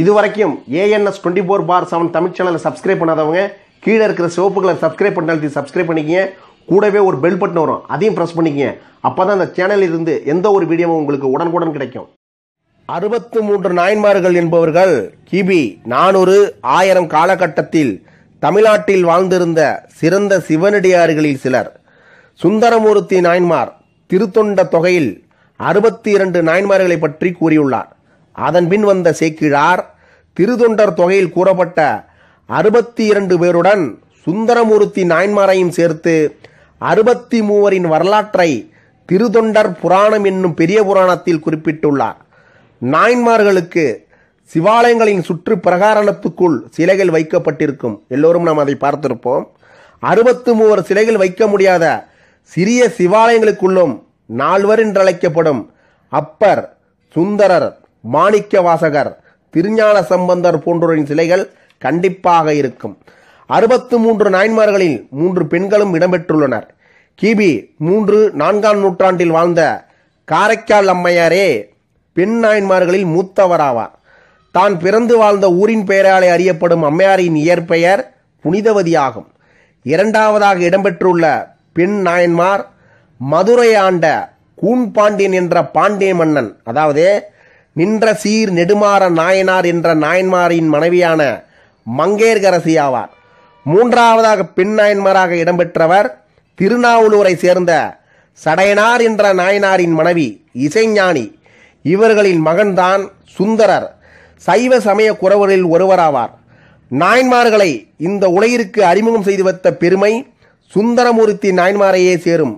இது வரைக்கும் ANS twenty four by seven Tamil சேனலை சப்ஸ்கிரைப் பண்ணாதவங்க கீழே இருக்கிற சிவப்பு கலர் சப்ஸ்கிரைப் பண்ணாலும் சப்ஸ்கிரைப் பண்ணிக்கிங்க கூடவே ஒரு பெல் பட்டன் வரும் அதையும் ப்ரெஸ் பண்ணிக்கோங்க அப்போ தான் அந்த சேனலில் இருந்து எந்த ஒரு வீடியோவும் உங்களுக்கு உடனுக்குடன் கிடைக்கும் அறுபத்து மூன்று நாயன்மார்கள் என்பவர்கள் கிபி நானூறு ஆயிரம் காலகட்டத்தில் தமிழ்நாட்டில் வாழ்ந்திருந்த சிறந்த சிவனடியார்களில் சிலர் சுந்தரமூர்த்தி நாயன்மார் திருத்தொண்ட தொகையில் அறுபத்தி இரண்டு நாயன்மார்களை பற்றி கூறியுள்ளார் அதன் பின் வந்த சேக்கிழார் திருதொண்டர் தொகையில் கூறப்பட்ட அறுபத்தி இரண்டு பேருடன் சுந்தரமூர்த்தி நாயன்மாரையும் சேர்த்து அறுபத்தி மூவரின் வரலாற்றை திருதொண்டர் புராணம் என்னும் பெரிய புராணத்தில் குறிப்பிட்டுள்ளார் நாயன்மார்களுக்கு சிவாலயங்களின் சுற்று பிரகாரணத்துக்குள் சிலைகள் வைக்கப்பட்டிருக்கும் எல்லோரும் நாம் அதை பார்த்திருப்போம் அறுபத்து மூவர் சிலைகள் வைக்க முடியாத சிறிய சிவாலயங்களுக்குள்ளும் நால்வர் என்றழைக்கப்படும் அப்பர் சுந்தரர் மாணிக்க வாசகர் திருஞான சம்பந்தர் போன்றோரின் சிலைகள் கண்டிப்பாக இருக்கும் அறுபத்து மூன்று நாயன்மார்களில் மூன்று பெண்களும் இடம்பெற்றுள்ளனர் கிபி மூன்று நான்காம் நூற்றாண்டில் வாழ்ந்த காரைக்கால் அம்மையாரே பெண் நாயன்மார்களில் மூத்தவராவார் தான் பிறந்து வாழ்ந்த ஊரின் பெயராலே அறியப்படும் அம்மையாரின் இயற்பெயர் புனிதவதி ஆகும் இரண்டாவதாக இடம்பெற்றுள்ள பெண் நாயன்மார் மதுரை ஆண்ட கூன் பாண்டியன் என்ற பாண்டிய மன்னன் அதாவது நின்ற சீர் நெடுமாற நாயனார் என்ற நாயன்மாரின் மனைவியான மங்கேர்கரசி ஆவார் மூன்றாவதாக பெண் நாயன்மாராக இடம்பெற்றவர் திருநாவலூரை சேர்ந்த சடையனார் என்ற நாயனாரின் மனைவி இசைஞானி இவர்களின் மகன்தான் சுந்தரர் சைவ சமய குறவர்களில் ஒருவராவார் நாயன்மார்களை இந்த உலகிற்கு அறிமுகம் செய்து வைத்த பெருமை சுந்தரமூர்த்தி நாயன்மாரையே சேரும்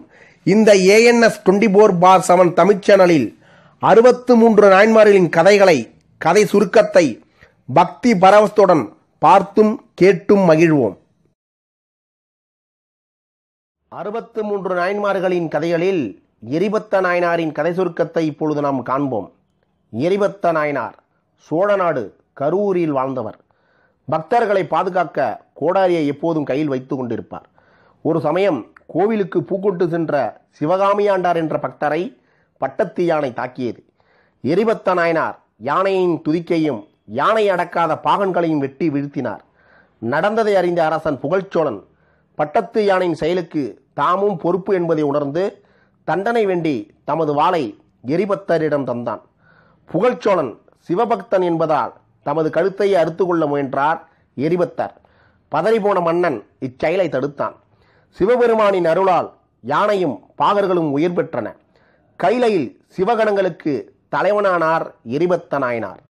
இந்த ANS twenty four by seven Tamil சேனலில் அறுபத்து மூன்று நாயன்மார்களின் கதைகளை கதை சுருக்கத்தை பக்தி பரவசத்துடன் பார்த்தும் கேட்டும் மகிழ்வோம் அறுபத்து மூன்று நாயன்மார்களின் கதைகளில் எரிபத்த நாயனாரின் கதை சுருக்கத்தை இப்பொழுது நாம் காண்போம் எரிபத்த நாயனார் சோழநாடு கரூரில் வாழ்ந்தவர் பக்தர்களை பாதுகாக்க கோடாரியை எப்போதும் கையில் வைத்து கொண்டிருப்பார் ஒரு சமயம் கோவிலுக்கு பூக்கொட்டு சென்ற சிவகாமியாண்டார் என்ற பக்தரை பட்டத்து யானை தாக்கியது எரிபத்த நாயனார் யானையின் துதிக்கையும் யானை அடக்காத பாகன்களையும் வெட்டி வீழ்த்தினார் நடந்ததை அறிந்த அரசன் புகழ்ச்சோழன் பட்டத்து யானையின் செயலுக்கு தாமும் பொறுப்பு என்பதை உணர்ந்து தண்டனை வேண்டி தமது வாளை எரிபத்தரிடம் தந்தான் புகழ்ச்சோழன் சிவபக்தன் என்பதால் தமது கழுத்தை அறுத்து கொள்ள முயன்றார் எரிபத்தர் பதறிபோன மன்னன் இச்செயலை தடுத்தான் சிவபெருமானின் அருளால் யானையும் பாகர்களும் உயிர் பெற்றன கைலையில் சிவகணங்களுக்கு தலைவனானார் எரிபத்த நாயனார்